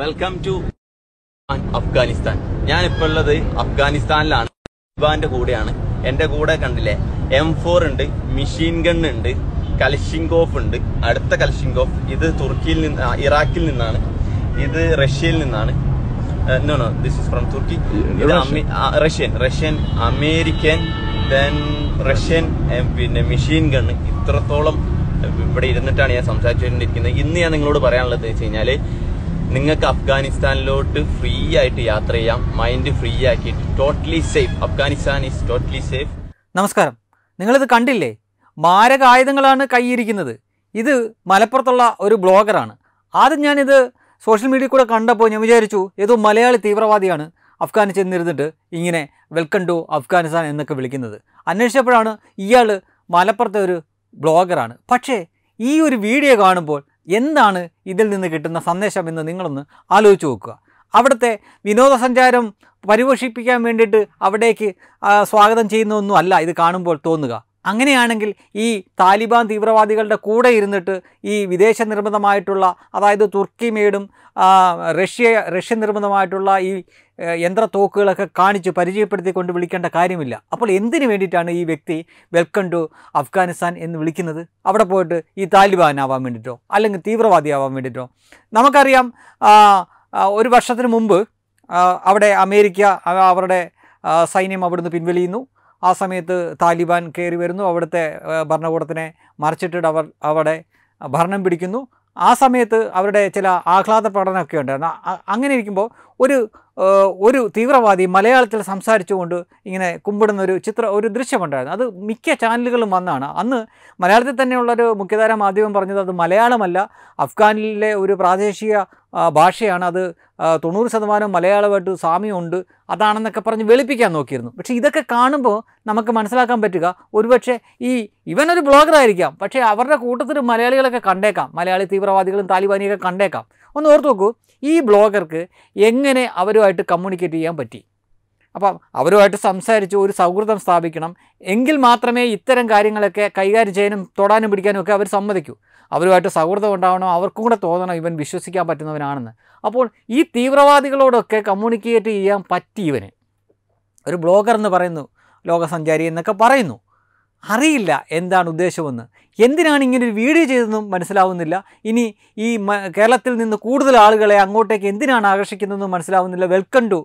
welcome to Afghanistan ഞാനിപ്പോ ഉള്ളത് അഫ്ഗാനിസ്ഥാനിലാണ് താലിബാന്റെ കൂടെയാണ് എന്റെ കൂടെ കണ്ടില്ലേ എം ഫോർ ഉണ്ട് മിഷീൻ ഗൺ ഉണ്ട് കലഷിങ്കോഫ് ഉണ്ട് അടുത്ത കലഷിങ്കോഫ് ഇത് തുർക്കിയിൽ നിന്ന് ഇറാഖിൽ നിന്നാണ് ഇത് റഷ്യയിൽ നിന്നാണ് no no this is from Turkey ഇത് Russian Russian American then Russian പിന്നെ മിഷീൻ ഗൺ ഇത്രത്തോളം uh, ഇവിടെ ഇരുന്നിട്ടാണ് ഞാൻ സംസാരിച്ചുകൊണ്ടിരിക്കുന്നത് ഇന്ന് ഞാൻ നിങ്ങളോട് പറയാനുള്ളത് വെച്ച് കഴിഞ്ഞാല് നിങ്ങൾക്ക് അഫ്ഗാനിസ്ഥാനിലോട്ട് ഫ്രീ ആയിട്ട് യാത്ര ചെയ്യാം മൈൻഡ് ഫ്രീ ആക്കിയിട്ട് totally safe Afghanistan is totally safe നമസ്കാരം നിങ്ങളിത് കണ്ടില്ലേ മാരകായുധങ്ങളാണ് കൈയിരിക്കുന്നത് ഇത് മലപ്പുറത്തുള്ള ഒരു ബ്ലോഗറാണ് ആദ്യം ഞാനിത് സോഷ്യൽ മീഡിയ കൂടെ കണ്ടപ്പോൾ ഞാൻ വിചാരിച്ചു ഏതോ മലയാളി തീവ്രവാദിയാണ് അഫ്ഗാനിൽ ചെന്നിരുന്നിട്ട് ഇങ്ങനെ വെൽക്കം ടു അഫ്ഗാനിസ്ഥാൻ എന്നൊക്കെ വിളിക്കുന്നത് അന്വേഷിച്ചപ്പോഴാണ് ഇയാൾ മലപ്പുറത്തെ ഒരു ബ്ലോഗറാണ് പക്ഷേ ഈ ഒരു വീഡിയോ കാണുമ്പോൾ എന്താണ് ഇതിൽ നിന്ന് കിട്ടുന്ന സന്ദേശം എന്ന് നിങ്ങളൊന്ന് ആലോചിച്ച് നോക്കുക അവിടുത്തെ വിനോദസഞ്ചാരം പരിപോഷിപ്പിക്കാൻ വേണ്ടിയിട്ട് അവിടേക്ക് സ്വാഗതം ചെയ്യുന്നൊന്നും അല്ല ഇത് കാണുമ്പോൾ തോന്നുക അങ്ങനെയാണെങ്കിൽ ഈ താലിബാൻ തീവ്രവാദികളുടെ കൂടെ ഇരുന്നിട്ട് ഈ വിദേശ നിർമ്മിതമായിട്ടുള്ള അതായത് തുർക്കി മേടും റഷ്യ റഷ്യ നിർമ്മിതമായിട്ടുള്ള ഈ യന്ത്ര തോക്കുകളൊക്കെ കാണിച്ച് പരിചയപ്പെടുത്തി കൊണ്ട് വിളിക്കേണ്ട കാര്യമില്ല അപ്പോൾ എന്തിനു വേണ്ടിയിട്ടാണ് ഈ വ്യക്തി വെൽക്കം ടു അഫ്ഗാനിസ്ഥാൻ എന്ന് വിളിക്കുന്നത് അവിടെ പോയിട്ട് ഈ താലിബാൻ ആവാൻ വേണ്ടിയിട്ടോ അല്ലെങ്കിൽ തീവ്രവാദി ആവാൻ വേണ്ടിയിട്ടോ നമുക്കറിയാം ഒരു വർഷത്തിന് മുമ്പ് അവിടെ അമേരിക്ക അവരുടെ സൈന്യം അവിടുന്ന് പിൻവലിയുന്നു ആ സമയത്ത് താലിബാൻ കയറി വരുന്നു അവിടുത്തെ ഭരണകൂടത്തിനെ മറിച്ചിട്ടിട്ട് അവർ അവിടെ ഭരണം പിടിക്കുന്നു ആ സമയത്ത് അവരുടെ ചില ആഹ്ലാദ പ്രകടനമൊക്കെ ഉണ്ടായിരുന്നു അങ്ങനെ ഇരിക്കുമ്പോൾ ഒരു ഒരു തീവ്രവാദി മലയാളത്തിൽ സംസാരിച്ചുകൊണ്ട് ഇങ്ങനെ കുമ്പിടുന്നൊരു ചിത്ര ഒരു ദൃശ്യമുണ്ടായിരുന്നു അത് മിക്ക ചാനലുകളും വന്നാണ് അന്ന് മലയാളത്തിൽ തന്നെയുള്ളൊരു മുഖ്യധാര മാധ്യമം പറഞ്ഞത് അത് മലയാളമല്ല അഫ്ഗാനിലെ ഒരു പ്രാദേശിക ഭാഷയാണ് അത് തൊണ്ണൂറ് ശതമാനം മലയാളമായിട്ട് സാമ്യമുണ്ട് അതാണെന്നൊക്കെ പറഞ്ഞ് വെളുപ്പിക്കാൻ നോക്കിയിരുന്നു പക്ഷേ ഇതൊക്കെ കാണുമ്പോൾ നമുക്ക് മനസ്സിലാക്കാൻ പറ്റുക ഒരുപക്ഷെ ഈ ഇവനൊരു ബ്ലോഗറായിരിക്കാം പക്ഷേ അവരുടെ കൂട്ടത്തിൽ മലയാളികളൊക്കെ കണ്ടേക്കാം മലയാളി തീവ്രവാദികളും താലിബാനിയൊക്കെ കണ്ടേക്കാം ഒന്ന് ഓർത്ത് നോക്കൂ ഈ ബ്ലോഗർക്ക് എങ്ങനെ അവരുമായിട്ട് കമ്മ്യൂണിക്കേറ്റ് ചെയ്യാൻ പറ്റി അപ്പം അവരുമായിട്ട് സംസാരിച്ച് ഒരു സൗഹൃദം സ്ഥാപിക്കണം എങ്കിൽ മാത്രമേ ഇത്തരം കാര്യങ്ങളൊക്കെ കൈകാര്യം ചെയ്യാനും തൊടാനും പിടിക്കാനും ഒക്കെ അവർ സമ്മതിക്കൂ അവരുമായിട്ട് സൗഹൃദം ഉണ്ടാവണം അവർക്കും കൂടെ തോന്നണം ഇവൻ വിശ്വസിക്കാൻ പറ്റുന്നവനാണെന്ന് അപ്പോൾ ഈ തീവ്രവാദികളോടൊക്കെ കമ്മ്യൂണിക്കേറ്റ് ചെയ്യാൻ പറ്റി ഇവന് ഒരു ബ്ലോഗർ എന്ന് പറയുന്നു ലോകസഞ്ചാരി എന്നൊക്കെ പറയുന്നു അറിയില്ല എന്താണ് ഉദ്ദേശമെന്ന് എന്തിനാണ് ഇങ്ങനെ ഒരു വീഡിയോ ചെയ്തതെന്നും മനസ്സിലാവുന്നില്ല ഇനി ഈ കേരളത്തിൽ നിന്ന് കൂടുതൽ ആളുകളെ അങ്ങോട്ടേക്ക് എന്തിനാണ് ആകർഷിക്കുന്നതെന്നും മനസ്സിലാവുന്നില്ല വെൽക്കം ടു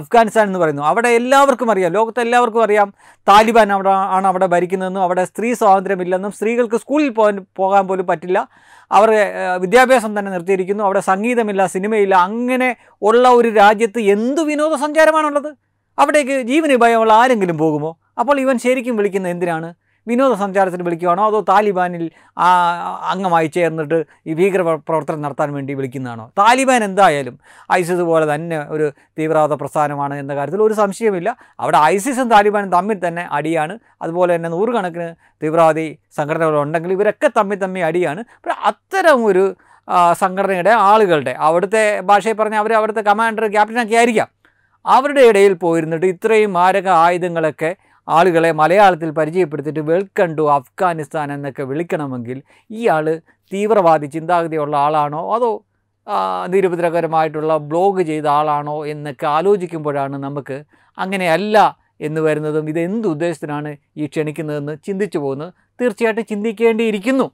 അഫ്ഗാനിസ്ഥാൻ എന്ന് പറയുന്നു അവിടെ എല്ലാവർക്കും അറിയാം ലോകത്തെ എല്ലാവർക്കും അറിയാം താലിബാൻ അവിടെ ആണ് അവിടെ ഭരിക്കുന്നതെന്നും അവിടെ സ്ത്രീ സ്വാതന്ത്ര്യമില്ലെന്നും സ്ത്രീകൾക്ക് സ്കൂളിൽ പോകാൻ പോകാൻ പോലും പറ്റില്ല അവർ വിദ്യാഭ്യാസം തന്നെ നിർത്തിയിരിക്കുന്നു അവിടെ സംഗീതമില്ല സിനിമയില്ല അങ്ങനെ ഉള്ള ഒരു രാജ്യത്ത് എന്ത് വിനോദസഞ്ചാരമാണുള്ളത് അവിടേക്ക് ജീവന് ഭയമുള്ള ആരെങ്കിലും പോകുമോ അപ്പോൾ ഇവൻ ശരിക്കും വിളിക്കുന്നത് എന്തിനാണ് വിനോദസഞ്ചാരത്തിന് വിളിക്കുകയാണോ അതോ താലിബാനിൽ അംഗമായി ചേർന്നിട്ട് ഈ ഭീകര പ്രവർത്തനം നടത്താൻ വേണ്ടി വിളിക്കുന്നതാണോ താലിബാൻ എന്തായാലും ഐസിസ് പോലെ തന്നെ ഒരു തീവ്രവാദ പ്രസ്ഥാനമാണ് എന്ന കാര്യത്തിൽ ഒരു സംശയമില്ല അവിടെ ഐസിസും താലിബാനും തമ്മിൽ തന്നെ അടിയാണ് അതുപോലെ തന്നെ നൂറുകണക്കിന് തീവ്രവാദി സംഘടനകളുണ്ടെങ്കിൽ ഇവരൊക്കെ തമ്മിൽ തമ്മിൽ അടിയാണ് പക്ഷേ അത്തരം ഒരു സംഘടനയുടെ ആളുകളുടെ അവിടുത്തെ ഭാഷയിൽ പറഞ്ഞാൽ അവർ അവിടുത്തെ കമാൻഡർ ക്യാപ്റ്റനൊക്കെ ആയിരിക്കാം അവരുടെ ഇടയിൽ പോയിരുന്നിട്ട് ഇത്രയും മാരക ആയുധങ്ങളൊക്കെ ആളുകളെ മലയാളത്തിൽ പരിചയപ്പെടുത്തിയിട്ട് വെൽക്കം ടു അഫ്ഗാനിസ്ഥാൻ എന്നൊക്കെ വിളിക്കണമെങ്കിൽ ഇയാൾ തീവ്രവാദി ചിന്താഗതിയുള്ള ആളാണോ അതോ നിരുപദ്രകരമായിട്ടുള്ള ബ്ലോഗ് ചെയ്ത ആളാണോ എന്നൊക്കെ ആലോചിക്കുമ്പോഴാണ് നമുക്ക് അങ്ങനെയല്ല എന്ന് വരുന്നതും ഇത് ഉദ്ദേശത്തിനാണ് ഈ ക്ഷണിക്കുന്നതെന്ന് ചിന്തിച്ചു പോകുന്നത് തീർച്ചയായിട്ടും ചിന്തിക്കേണ്ടിയിരിക്കുന്നു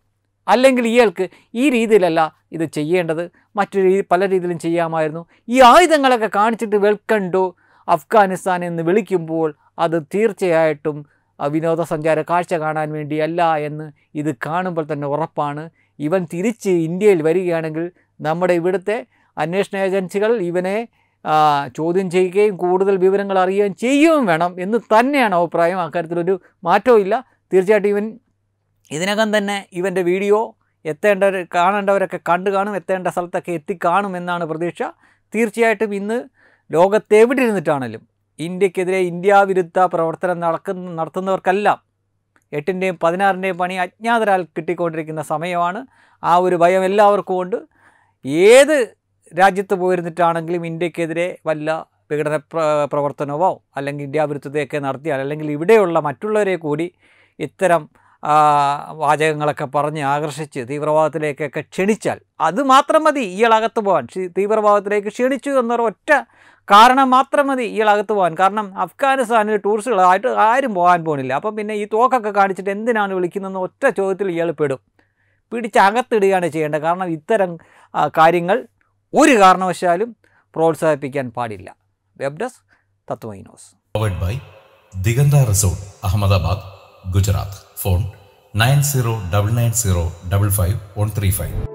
അല്ലെങ്കിൽ ഇയാൾക്ക് ഈ രീതിയിലല്ല ഇത് ചെയ്യേണ്ടത് മറ്റു രീതി പല രീതിയിലും ചെയ്യാമായിരുന്നു ഈ ആയുധങ്ങളൊക്കെ കാണിച്ചിട്ട് വെൽക്കം ടു അഫ്ഗാനിസ്ഥാൻ എന്ന് വിളിക്കുമ്പോൾ അത് തീർച്ചയായിട്ടും വിനോദസഞ്ചാര കാഴ്ച കാണാൻ വേണ്ടിയല്ല എന്ന് ഇത് കാണുമ്പോൾ തന്നെ ഉറപ്പാണ് ഇവൻ തിരിച്ച് ഇന്ത്യയിൽ വരികയാണെങ്കിൽ നമ്മുടെ ഇവിടുത്തെ അന്വേഷണ ഏജൻസികൾ ഇവനെ ചോദ്യം ചെയ്യുകയും കൂടുതൽ വിവരങ്ങൾ അറിയുകയും ചെയ്യുകയും വേണം എന്ന് തന്നെയാണ് അഭിപ്രായം അക്കാര്യത്തിലൊരു മാറ്റവും ഇല്ല തീർച്ചയായിട്ടും ഇവൻ ഇതിനകം തന്നെ ഇവൻ്റെ വീഡിയോ എത്തേണ്ടവർ കാണേണ്ടവരൊക്കെ കണ്ടു കാണും എത്തേണ്ട സ്ഥലത്തൊക്കെ എത്തിക്കാണും എന്നാണ് പ്രതീക്ഷ തീർച്ചയായിട്ടും ഇന്ന് ലോകത്തെവിടെ ഇരുന്നിട്ടാണെങ്കിലും ഇന്ത്യക്കെതിരെ ഇന്ത്യാവിരുദ്ധ പ്രവർത്തനം നടക്കുന്ന നടത്തുന്നവർക്കെല്ലാം എട്ടിൻ്റെയും പതിനാറിൻ്റെയും പണി അജ്ഞാതരാൽ കിട്ടിക്കൊണ്ടിരിക്കുന്ന സമയമാണ് ആ ഒരു ഭയം എല്ലാവർക്കും ഉണ്ട് ഏത് രാജ്യത്ത് പോയിരുന്നിട്ടാണെങ്കിലും ഇന്ത്യക്കെതിരെ വല്ല വിഘടന പ്രവർത്തനമോ അല്ലെങ്കിൽ ഇന്ത്യാവിരുദ്ധതയൊക്കെ നടത്തിയാൽ അല്ലെങ്കിൽ ഇവിടെയുള്ള മറ്റുള്ളവരെ കൂടി ഇത്തരം വാചകങ്ങളൊക്കെ പറഞ്ഞ് ആകർഷിച്ച് തീവ്രവാദത്തിലേക്കൊക്കെ ക്ഷണിച്ചാൽ അത് മാത്രം മതി ഇയാളകത്ത് പോകാൻ തീവ്രവാദത്തിലേക്ക് ക്ഷണിച്ചു എന്നൊരു ഒറ്റ കാരണം മാത്രം മതി ഇയാളകത്ത് പോകാൻ കാരണം അഫ്ഗാനിസ്ഥാനിൽ ടൂറിസ്റ്റുകളായിട്ട് ആരും പോകാൻ പോകുന്നില്ല അപ്പം പിന്നെ ഈ തോക്കൊക്കെ കാണിച്ചിട്ട് എന്തിനാണ് വിളിക്കുന്നതെന്ന് ഒറ്റ ചോദ്യത്തിൽ ഇയാൾ പെടും പിടിച്ച് അകത്തിടുകയാണ് ചെയ്യേണ്ടത് കാരണം ഇത്തരം കാര്യങ്ങൾ ഒരു കാരണവശാലും പ്രോത്സാഹിപ്പിക്കാൻ പാടില്ല വെബ് ഡെസ്ക് തത്വൈനോസ് by Diganta resort Ahmedabad Gujarat phone nine zero double nine zero double five one three five